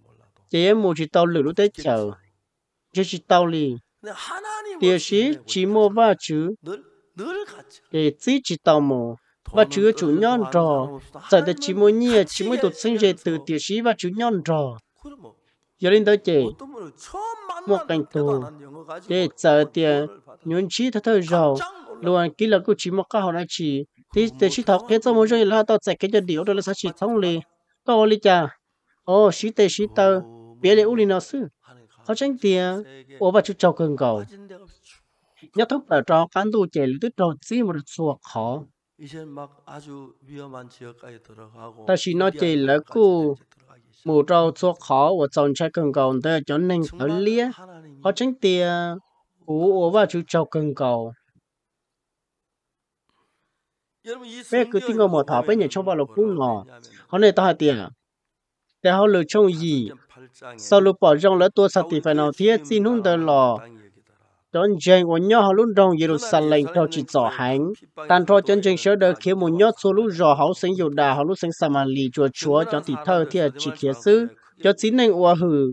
chị em mua chỉ tàu lửa lúc tết chờ chỉ chỉ tàu li địa sĩ chỉ mua ba chữ để chỉ chỉ tàu mồ và chữ chủ nhon trò giờ thì chỉ mua nhia chỉ mua tụt sinh về từ địa sĩ và chữ nhon trò giờ lên tới chị một cảnh tù để giờ thì nhuận chỉ thật thời giàu luôn kỹ là cũng chỉ một cái họ nói chỉ thì để chỉ thọc cái trong một chỗ là tao chạy cái cho điều đó là sao chỉ thông liền tao lý cha ô sĩ tê sĩ tơ 别的屋里那事，好像的我把就找更高，要他把找看到这里都找这么的做好。 이젠 막 아주 위험한 지역까지 들어가고 다시 너제 럭고 무조 조커 워전 체근 가운데 전능 걸리에 허칭 띠에 오오바 주적 근거 왜 그때 거뭐 답변이 청발로 끊어 하네 다 띠야 대하로 총이 sau lúc bỏ rong lỡ tua sát thì phải nào thiết xin hung đơn lò đón chân của nhau họ lúc rong Jerusalem theo chỉ rõ hành tàn thọ chân chân sớ đời khiến một nhót số lúc rõ hậu sinh dù đà họ lúc sinh lì chùa chúa cho tỷ thơ thiệt chỉ khía sư cho chính nên ua hử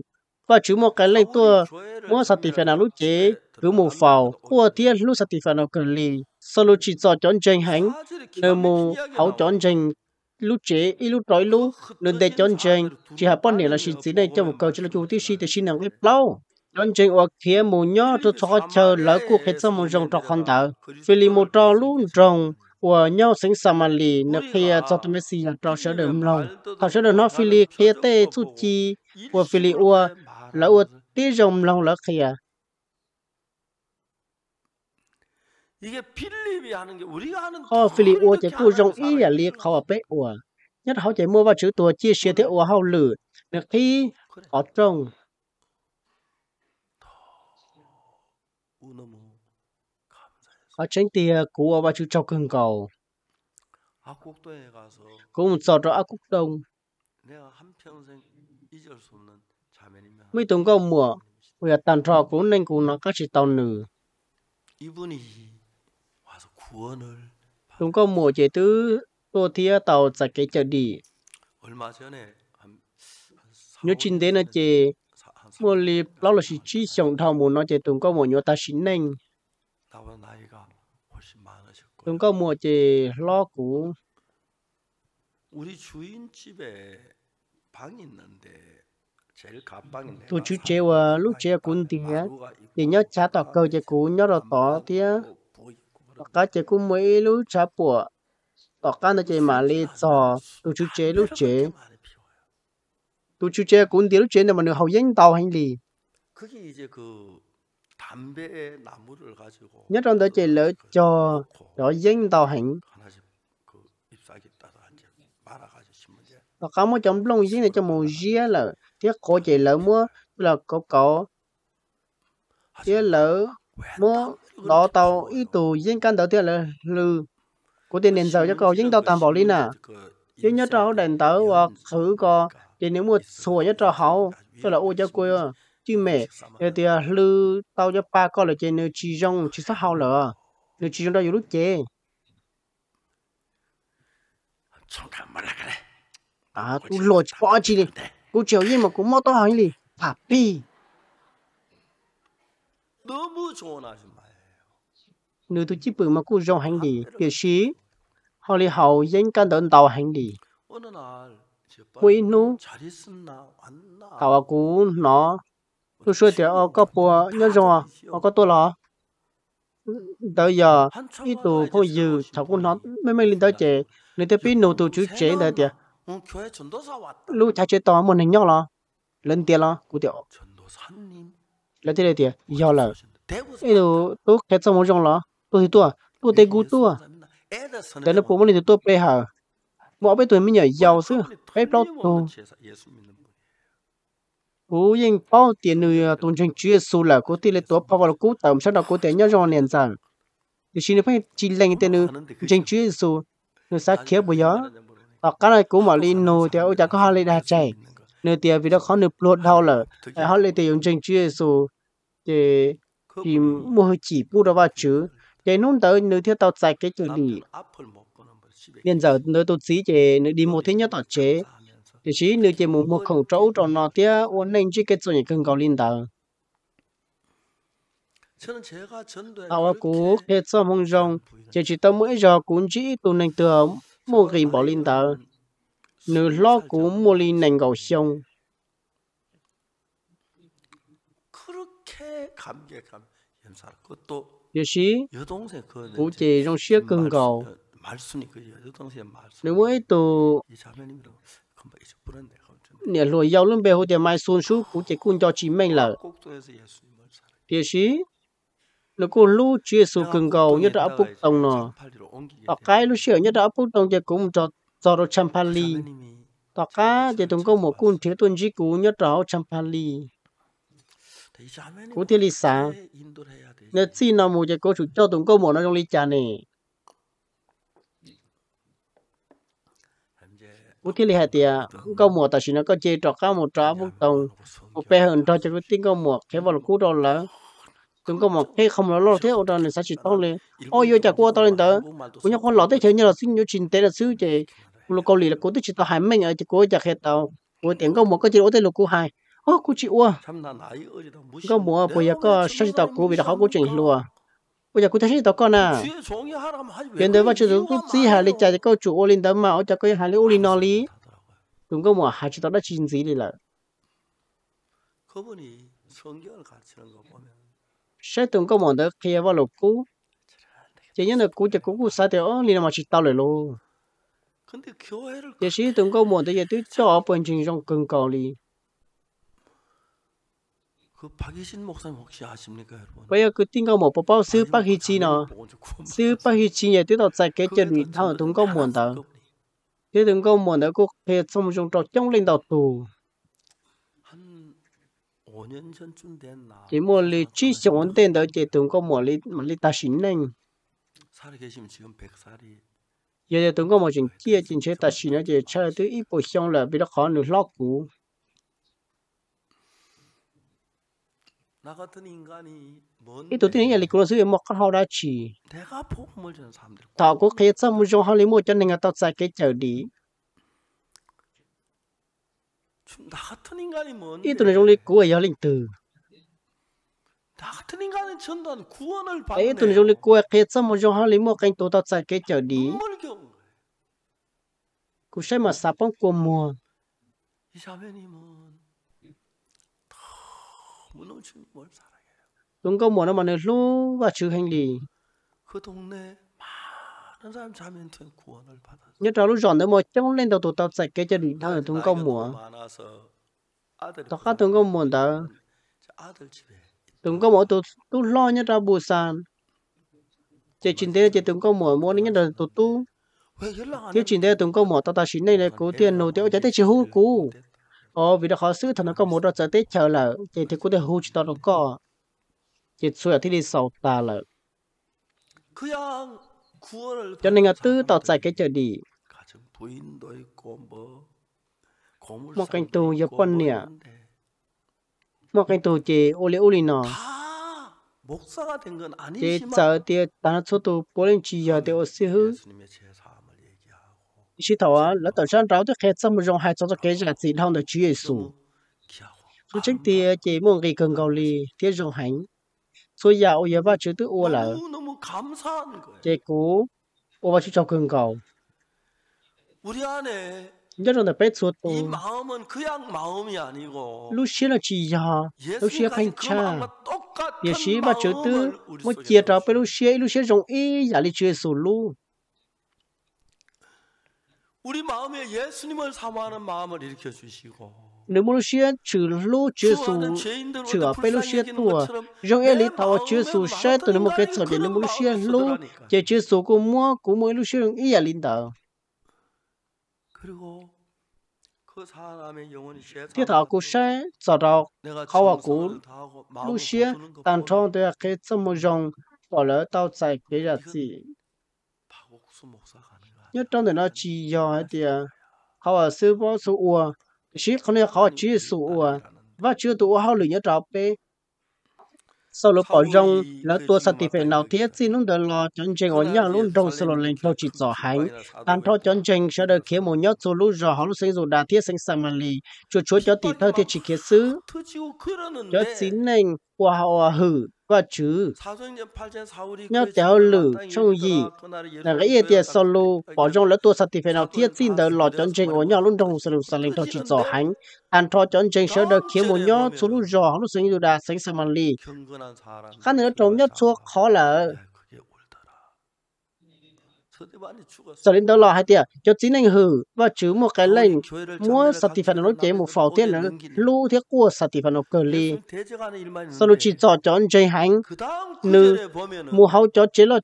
và chứ một cái lệnh tua mua sát thì phải nào lúc chế cứ mù phào ua thiết lúc sát thì phải nào cần lì sau lúc chỉ rõ chọn chân hành nơi mù hậu chọn chân lúc chế ít lúc trói lúc nên để chọn chèn chỉ hạ bọn này là xin xin này cho một câu cho là chủ tiết xin để xin nặng ít lâu chọn chèn hoặc kia mù nhó cho cho chờ lỡ cuộc hết sau một dòng trọc hoàn tờ phi li một trò luôn rồng của nhau sinh xa mà Samali nợ kia cho tụi Messi là trò sở đờm lòng họ sở đờm nó phi li kia tê chút chi của phi li ua là ua tí dòng lòng lỡ kia à, họ phi lý ua chỉ phụ rộng ý là liệt khó bế ua nhất họ chỉ mua vào chữ tua chia sẻ thế ua hao lử được khi có trông họ tránh tia của và chữ trâu cưng cầu cũng cho rõ ác quốc đông mấy tuần câu mùa bây giờ tàn trò cũng nên cũng nó các chị tàu nữ Chúng có mùa chế tứ tô thia tàu chả cái chợ đi. Nhớ chín đến là chế mùa lì lão là chỉ chỉ sống thao mùa nó chế chúng có mùa nhớ ta xin nành. Chúng có mùa chế lo cũ. Tôi chú chế và lúc chế cũng tiền thì nhớ trả tọa cầu chế cũ nhớ rồi tỏ tía cá chế cũng mấy lú chả bùa tỏ cá nó chế mà lê cho tu chú chế lú chế tu chú chế cũng đi lú chế mà nó hậu yên tàu hành lý nhất trong đó chế lỡ cho đó yên tàu hành và có mua chấm lông riêng này cho một riêng là thiết cố chế lỡ mua là có có thiết lỡ mua đó tàu ít tù dân căn đầu tiên là lư của tiền nền giàu cho cầu dân tàu tạm bỏ linh à chứ nhớ trâu đền tàu hoặc thử có thì nếu mua sủa nhớ trâu hậu cho là ô cho quê à. chứ mẹ thì à, lư tàu cho ba con là trên nơi chi rong chỉ sát hậu lỡ nơi chi rong đó lúc chế à tôi lột bỏ chi đi cũng chiều gì mà cũng mót to hỏi gì papi 너무 조언하신 말 nếu tôi chỉ bự mà cứ rong hành đi kiểu gì họ lại hậu dân can đơn tàu hành đi mỗi nụ tàu cũ nó tôi xưa thì ở ờ, có bùa nhớ rong à ở ờ, có tôi là đó giờ ít tù phô dư cháu cũng nói mấy mấy linh đó trẻ nếu tôi biết nụ tù chú chế đó thì lúc cha chế to một hình nhau là lên tiền là cụ tiểu lên tiền thì giờ là ít tù tôi khét xong một rong là tôi thì à? à? À? tôi tôi tê gu tôi cái là bố mình thì tôi bê hả mỗi bên tôi mới nhảy giàu chứ phải lâu tôi ủa nhưng bao tiền người tôn trọng chúa giêsu là có tiền là tôi bao vào tao tầm sau đó có tiền nhớ rồi liền rằng thì xin phải chỉ lên tên ờ, nữa chính chúa giêsu người sát kia bây giờ hoặc cái này cũng mà linh nô thì ông cha có hai lên đa chạy nơi tiền vì đó khó nộp luật ờ, đau là họ lên tiền chính chúa giêsu thì thì mua chỉ bút đó vào chữ chế nún tới nữ thiếu tàu chạy cái chủ đi nên giờ nữ tôi xí chế nữ đi một thế nhất tàu chế thì chỉ nữ chế một một khẩu trâu cho nó tía uốn nên chỉ cái chuyện nhà cần cầu linh tàu tàu cũ hết sớm mong rong chế chỉ tao mỗi giờ cũng chỉ tụ nên tưởng mua gìn bỏ linh tàu nữ lo cũng mua linh nành gạo xong 그렇게 감격감 염사를 그것도 phụ trì trong 우리 정시의 cầu nếu mới từ nè lùi giàu luôn bề hồ để mai xuống xuống phụ trì cũng cho chỉ mình là địa sĩ nó cũng lú chia sự cần cầu nhất đã bút tông nó tọt cái lú sửa nhất đã bút tông thì cũng cho cho đồ champali tọt cái thì tổng có một cung thiếu tuân chỉ cũng nhất đó champali cú thiên lý xa nếu xin nào mù cho cố chủ cho tụng câu mỏ nó trong lý trà nè cú thiên lý hạt thì câu mỏ ta sao nó có chế trọt cá một trá một tông một bé hơn cho cho cái tiếng câu mỏ thế vào cú đó là tụng câu mỏ thế không nó lo thế ở đó này sao chỉ tao lên ôi yêu chả qua tao lên tớ cũng nhau con lọ thế chơi như là xin như trình tế là sứ chị lúc câu lì là cố tức chỉ tao hai mình ở chỉ cố chả khét tao cố tiền câu mỏ có chế ở thế lúc cố hai ô cô chị ua có mùa bây giờ có sao chị tao cô vì đã học cô trình lùa bây giờ cô thấy tao con à hiện tại mà chị cũng chỉ hà lý chạy câu chủ ô linh đó mà ô chạy cái hà lịch ô linh nó lý đúng có mùa hà chị tao đã chín gì đi là sẽ từng có mòn đó khi vào lục cũ chỉ nhớ là cũ chỉ cũ cũ sai thì ô linh mà chỉ tao lại luôn 예시 등거 뭔데 얘도 저 번진 좀 근거리 Bây giờ cứ tin câu một bộ bao sư bác hi chi nó, sư bác hi chi nhà tiếp tục giải cái chân vị thao thùng câu muốn đó, thế thùng câu muốn đó cô hệ trong trong trò trong lên đạo tù. Chỉ một lý chi sống tên đó chỉ thùng câu một lý mà lý ta xin lên. Giờ thùng câu một chuyện kia chuyện chế ta xin nó chỉ chơi tới ít bộ xong là bị nó khó nửa lóc cũ. Itu tuh yang dikurung suwe mau hao hal chi. Tahu ko khe tsa mu jong hao li mo chen nga Itu nih jong kau yang ya Itu nih jong kau ku khe tsa mu jong hao li tahu saya kaya jadi. Tuấn công muốn mà nơi lũ và trừ hành lý. Nhất là lúc dọn tới một trong lên đầu tụ tập sạch cái chân thằng ở Tuấn công muốn. Tất cả Tuấn công muốn đó. Tuấn công muốn tụ tụ lo nhất là bù sàn. Chỉ chính thế chỉ Tuấn công mùa muốn nhất là tụ tu. Chỉ chính thế Tuấn công mùa tao ta xin này là cố tiền nổ tiêu chả thế chỉ hú cú ô vì đó khó xử thằng nó có một đó giờ tết chờ là thì thì cũng để hút cho nó có chỉ ở thì đi sầu ta là cho nên là tư tỏ giải cái chờ đi một cánh tù nhập quân nè một cánh tù chỉ ô lê ô lê nó chỉ chờ tiệt ta nó số tù bố lên chỉ giờ tiệt ô sư hư chỉ thầu á lỡ tờ sáng ráo tôi khe xong một dòng hai cho cho cái gì trị thông được Chúa Giêsu số chính thì chỉ muốn cái cần cầu li thiết dòng hành số giờ ôi giờ ba chữ tự ô là chỉ cố ô ba chữ cho cần cầu nhất là bé số ô lúc xưa là chỉ giờ lúc xưa phải cha giờ xí ba chữ tự một chia trò bé lúc xưa lúc xưa dòng ý giả lý Chúa Giêsu luôn nếu Malaysia trừ lô Chúa Giêsu trừ ở Malaysia tua, rồi ấy lấy tàu Chúa Giêsu sẽ từ một cái trở đến Malaysia lô, chỉ Chúa Giêsu cũng mua cũng mua Malaysia ý là linh đạo. Tiếp theo cô sẽ trở đầu khâu vào cô Malaysia tàn trong để cái trong một dòng bỏ lỡ tàu chạy bây giờ gì nhất trong thì nó chỉ do thì họ sư bó số ua chỉ không nên họ chỉ số ua và chưa tụ họ lười nhất trò bé sau lúc bỏ rong là tua sát tiệp nào thiết xin luôn được lo chân chân ở nhà luôn rong sau lên lâu chỉ rõ hành ăn thọ chân chân sẽ được khiến một nhớ số lúc rõ họ lúc sinh dù đa thiết sinh sang mà lì chúa chúa cho tỷ thơ thiết chỉ kia sứ cho xin nền của họ hử qua chứ nhau cháu lử trong gì là cái ý tiền solo bỏ trong lỡ tua sát thì phải nào thiết tin tới lọ chọn trình ở nhau luôn trong sự sản linh thọ chỉ rõ hành, ăn thọ chọn trình sẽ được kiếm một nhau số lúc rõ lúc sinh dù đã sinh sản lý khác nữa trong nhất số khó là cho đến đó lo hai tiền cho chính anh hử và chứ một cái lệnh mua sạch thì phải nó chế một pháo tiền nữa lưu thiết của sạch thì phải nó cờ ly sau đó chỉ cho cho anh chơi hành nữ mua hậu cho chế là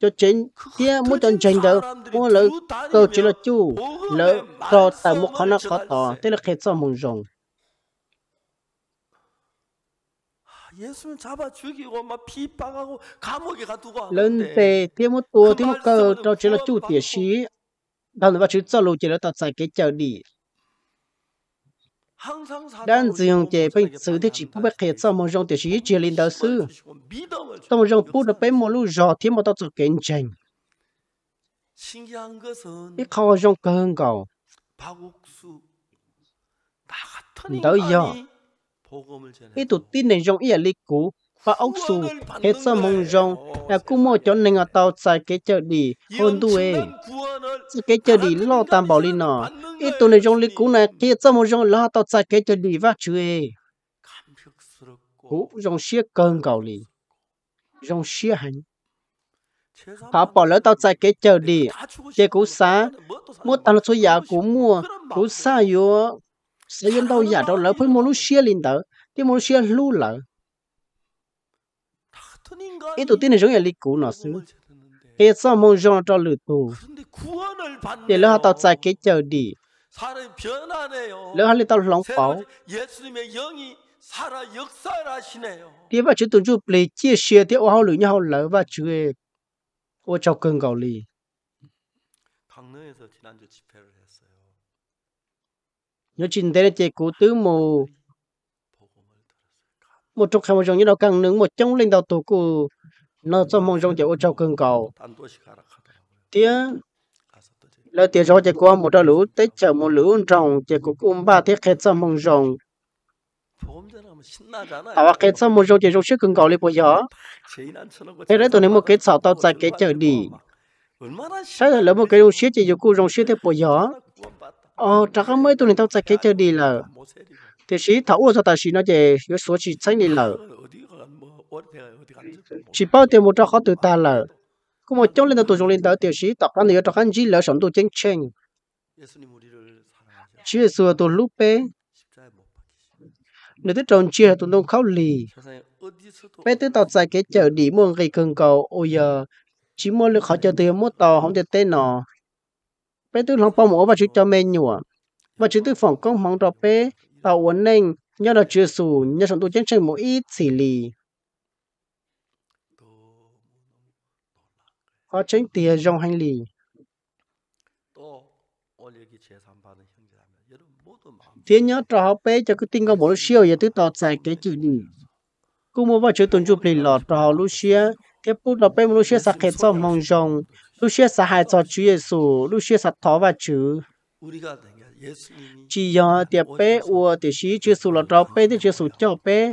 cho chính kia muốn chân chính đó mua lỡ cơ chế là chủ lỡ cho tại một khó nó khó tỏ thế là khét cho mùng rồng Lần về tiêm một tua tiêm một cờ đó chỉ là chủ tiết sĩ đang và chữ sau lô chỉ là tạo sai cái chờ đi đang dùng chế bên sử thì chỉ biết khéo sau một dòng tiết sĩ chỉ lên đạo sư sau một dòng phút được bên một lúc rõ thêm một tạo sự kiện trình cái khó dòng cơ hơn cầu đó giờ ý tụ tin nên trong ý lý cũ và ốc su hết sơ mong rong là cú mò cho nên ở tàu xài kế chợ đi hôn tu ê kế chợ đi lo tam bảo lý nọ ý tụ nên trong lý cũ này hết sơ mong rong lo tàu xài kế chợ đi và chú ê cú rong xia cơn cầu lý rong xia hành họ bỏ lỡ tàu xài kế chợ đi chơi cú xá mua tàu số giá cú mua cú xa yếu sử dụng đâu giả đâu lỡ phải mua lúc xia lên tờ thì mua xia lu lỡ ít tụi tin là giống như lịch cũ nó xứ hết sao mong rong cho lửa tù để lỡ tao chạy cái chờ đi lỡ hắn lên tao lóng pháo thế bà chú tụi chú lấy chia sẻ thế ô hao lửa nhau lỡ và chú ô chào cơn gạo lì nhớ chín thế chế cú tứ mù một trong hai một trong như đầu càng nướng một trong linh đạo tổ cú nó cho mong trong chế ô châu cường cầu tía lời tía cho chế qua một đầu lũ tết chờ một lũ trồng chế cú cũng ba thiết khét cho mong rồng à và cái sao một số chế trong sức cường cầu lên bây gió, thế đấy tôi nói một cái sao tao giải cái chờ đi thế là một cái trong sức chế trong cú trong sức thế bây gió ờ chắc không mấy tụi này tao chạy chơi đi lờ thì chỉ thấu cho ta chỉ nó về cái số chỉ tránh đi lờ chỉ bao tiền một trăm khó từ ta lờ cũng một chỗ lên tao tụi chúng lên tao thì chỉ tập ra nhiều trong khăn chỉ lờ sống chênh chênh chỉ sửa tụi lúc bé nếu tụi chồng chia tụi đông khóc lì bé tụi tao chạy cái chợ đi mua cái cần cầu ôi giờ chỉ mua được khó chơi từ mua tàu không chơi tên nó bé tư lòng bao mỏ và chú cho mê nhùa và chú tư phòng công mong đọc bé tàu uốn nênh nhớ là chưa sù nhớ sống tôi chân chân một ít xì lì họ tránh tiền trong hành lý thế nhớ trò học cho cái tin có bộ siêu giờ tư tọt xài cái chữ đi cũng muốn vào chữ tuần chụp lọt trò lúc xia cái bút là bé lúc xia sạc hết xong mong rồng Lu xia sa hai cho chú Chúa Giêsu, lu xia sa thọ và chú Chỉ do tiệp bé ua tiệp sĩ chú Giêsu là trò bé tiệp chú Giêsu cho bé,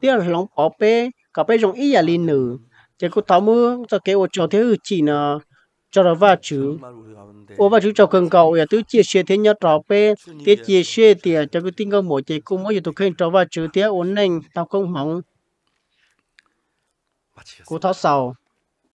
tiệp lòng bỏ bé, cả bé rong ý nhà linh nữ. Chỉ cô thọ mưa cho kế ua cho thế ư chỉ nà cho nó và chữ. Ua và chữ cho cần cầu ya tứ chia sẻ thế nhớ trò bé, tiệp chia sẻ tiệp cho cái tin câu mỗi chỉ cũng mỗi giờ tôi khen trò và chú tiệp ổn định, tao không mong. cô thọ sau.